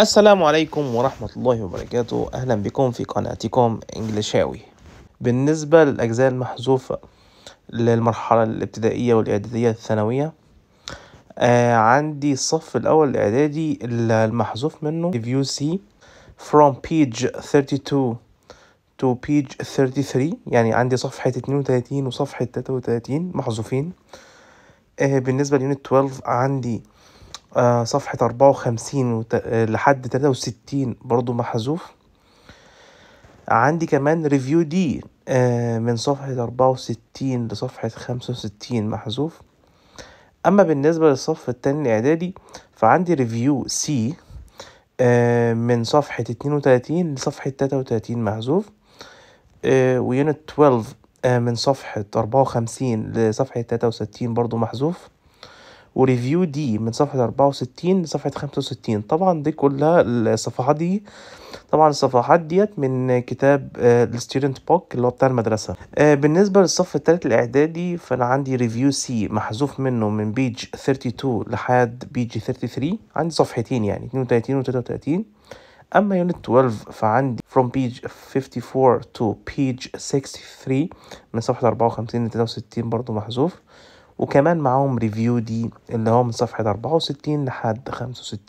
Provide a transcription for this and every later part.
السلام عليكم ورحمة الله وبركاته أهلا بكم في قناتكم إنجليشاوي بالنسبة للأجزاء المحذوفة للمرحلة الابتدائية والإعدادية الثانوية آه عندي الصف الأول الإعدادي المحذوف منه If you see from page 32 to page 33 يعني عندي صفحة 32 وصفحة 33 محذوفين آه بالنسبة لـ unit 12 عندي آه، صفحة أربعة وخمسين آه، لحد تلاتة وستين برضو محذوف عندي كمان ريفيو دي آه، من صفحة أربعة وستين لصفحة خمسة وستين محذوف أما بالنسبة للصف التاني الإعدادي فعندي ريفيو سي من صفحة اتنين وتلاتين لصفحة تلاتة وتلاتين محذوف ويونت 12 من صفحة أربعة وخمسين لصفحة تلاتة وستين برضو محذوف وريفيو دي من صفحة أربعة وستين لصفحة خمسة وستين طبعا دي كلها الصفحات دي طبعا الصفحات ديت من كتاب آه، الستودنت بوك اللي هو بتاع المدرسة آه، بالنسبة للصف التالت الإعدادي فأنا عندي ريفيو سي محذوف منه من بيج 32 لحد بيج 33 عندي صفحتين يعني 32 و 33 أما يونت 12 فعندي from page 54 to page 63 من صفحة 54 ل 63 برضه محذوف وكمان معاهم ريفيو دي اللي هو من صفحة 64 لحد 65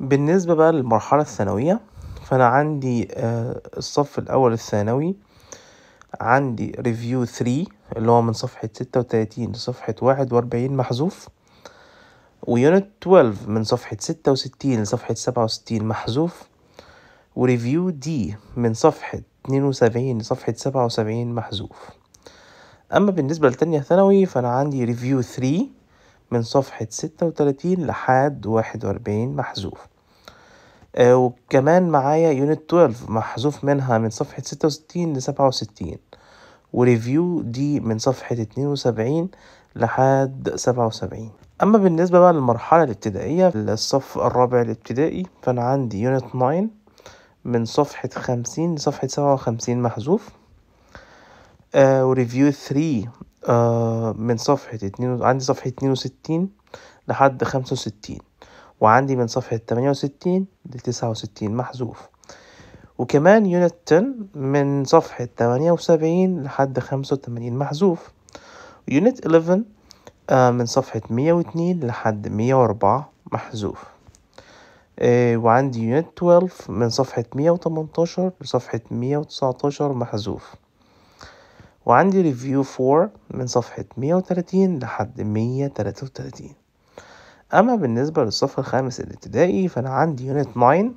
بالنسبة بقى للمرحلة الثانوية فأنا عندي آه، الصف الأول الثانوي عندي ريفيو 3 اللي هو من صفحة 36 لصفحة 41 محذوف ويونت 12 من صفحة 66 لصفحة 67 محذوف وريفيو دي من صفحة 72 لصفحة 77 محذوف أما بالنسبة لتانية ثانوي فأنا عندي ريفيو 3 من صفحة 36 لحد 41 محذوف آه، وكمان معايا يونت 12 محذوف منها من صفحة 66 ل 67 وريفيو دي من صفحة 72 لحد 77 أما بالنسبة بقى للمرحلة الابتدائية الصف الرابع الابتدائي فأنا عندي يونت 9 من صفحة 50 لصفحة 57 محذوف آه وريفيو 3 آه من صفحة اتنين عندي صفحة اتنين وستين لحد خمسة وستين وعندي من صفحة تمانية وستين لتسعة وستين محذوف وكمان يونت تن من صفحة تمانية وسبعين لحد خمسة وتمانين محذوف يونت 11 آه من صفحة مية واتنين لحد مية واربعة محذوف آه وعندي يونت 12 من صفحة مية وتمنتاشر لصفحة مية وتسعتاشر محذوف وعندي ريفيو 4 من صفحة 130 لحد 133 أما بالنسبة للصف الخامس الابتدائي فأنا عندي يونت 9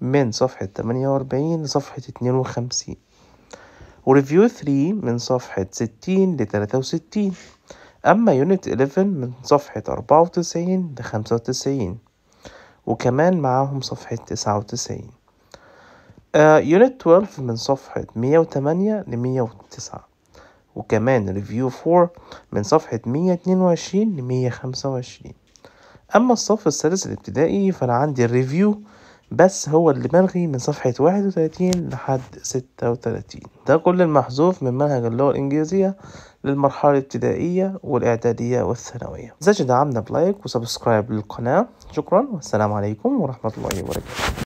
من صفحة 48 لصفحة 52 وريفيو 3 من صفحة 60 ل 63 أما يونت 11 من صفحة 94 ل 95 وكمان معاهم صفحة 99 يونت آه، 12 من صفحة 108 ل 109 وكمان ريفيو 4 من صفحة 122 ل 125 أما الصف الثالث الابتدائي فأنا عندي الريفيو بس هو اللي ملغي من صفحة 31 لحد 36 ده كل المحذوف من منهج اللغة الإنجليزية للمرحلة الابتدائية والإعدادية والثانوية إذا دعمنا بلايك وسبسكرايب للقناة شكرا والسلام عليكم ورحمة الله وبركاته